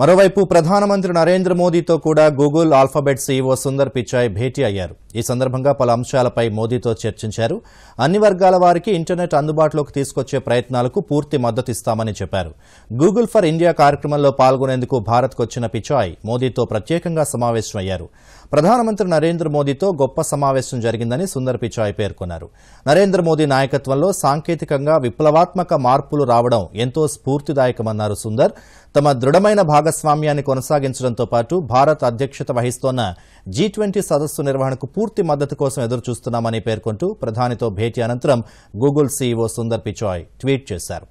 మరోవైపు ప్రధానమంత్రి నరేంద్ర మోదీతో కూడా Google Alphabet CEO Sundar Pichai భేటీ అయ్యారు ఈ సందర్భంగా పలు అంశాలపై మోదీతో చర్చించారు అన్ని వర్గాల వారికి ఇంటర్నెట్ అందుబాటులోకి తీసుకొచ్చే ప్రయత్నాలకు పూర్తి మద్దతిస్తామని చెప్పారు గూగుల్ ఫర్ ఇండియా కార్యక్రమంలో పాల్గొనేందుకు భారత్కు వచ్చిన పిచాయ్ మోదీతో ప్రత్యేకంగా సమావేశమయ్యారు ప్రధానమంత్రి నరేంద్ర మోదీతో గొప్ప సమావేశం జరిగిందని సుందర్ పిచాయ్ పేర్కొన్నారు నరేంద్ర మోదీ నాయకత్వంలో సాంకేతికంగా విప్లవాత్మక మార్పులు రావడం ఎంతో స్ఫూర్తిదాయకమన్నారు సుందర్ తమ దృఢమైన భాగస్వామ్యాన్ని కొనసాగించడంతో పాటు భారత్ అధ్యక్షత వహిస్తోన్న జీ ట్వంటీ సదస్సు నిర్వహణకు పూర్తి పూర్తి మద్దతు కోసం ఎదురుచూస్తున్నామని పేర్కొంటూ ప్రధానితో భేటీ అనంతరం Google CEO Sundar Pichai tweet చేశారు